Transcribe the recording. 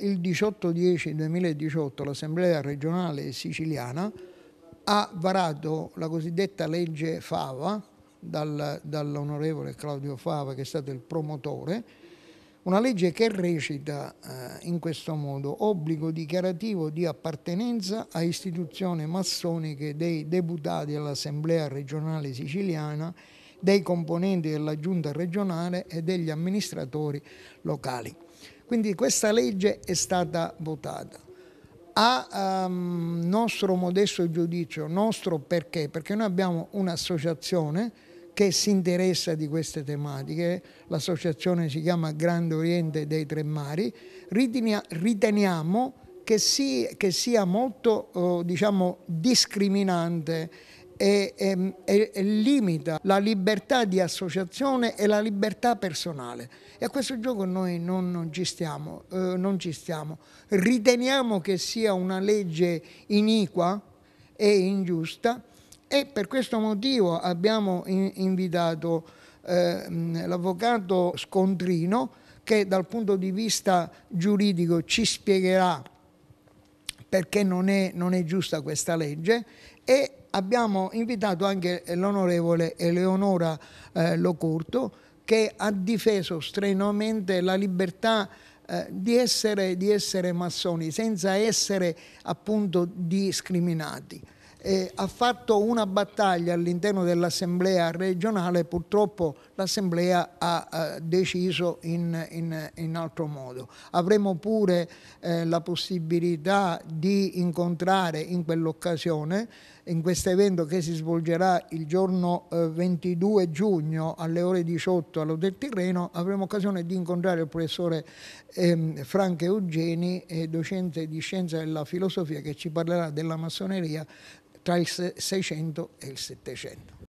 il 18-10-2018 l'Assemblea regionale siciliana ha varato la cosiddetta legge Fava, dal, dall'onorevole Claudio Fava che è stato il promotore, una legge che recita eh, in questo modo obbligo dichiarativo di appartenenza a istituzioni massoniche dei deputati all'Assemblea regionale siciliana, dei componenti della giunta regionale e degli amministratori locali. Quindi questa legge è stata votata. A um, nostro modesto giudizio, nostro perché? Perché noi abbiamo un'associazione che si interessa di queste tematiche, l'associazione si chiama Grande Oriente dei Tre Mari, riteniamo che, sia molto eh, diciamo, discriminante e, ehm, e, e, limita la libertà di associazione e la libertà personale. E a questo gioco noi non, non, ci stiamo, eh, non, ci stiamo, Riteniamo che sia una legge iniqua e ingiusta e per questo motivo abbiamo in, invitato eh, l'avvocato Scontrino che dal punto di vista giuridico ci spiegherà perché non è, non è giusta questa legge e abbiamo invitato anche l'onorevole Eleonora eh, Locurto che ha difeso strenuamente la libertà eh, di, essere, di essere massoni senza essere appunto discriminati eh, ha fatto una battaglia all'interno dell'Assemblea regionale, purtroppo l'Assemblea ha, ha eh, deciso in, in, in, altro modo. Avremo pure eh, la possibilità di incontrare in quell'occasione, in questo evento che si svolgerà il giorno eh, 22 giugno alle ore 18 all'Hotel Tirreno, avremo occasione di incontrare il professore ehm, Franco Eugeni, eh, docente di scienza della filosofia, che ci parlerà della massoneria tra il 600 e il 700.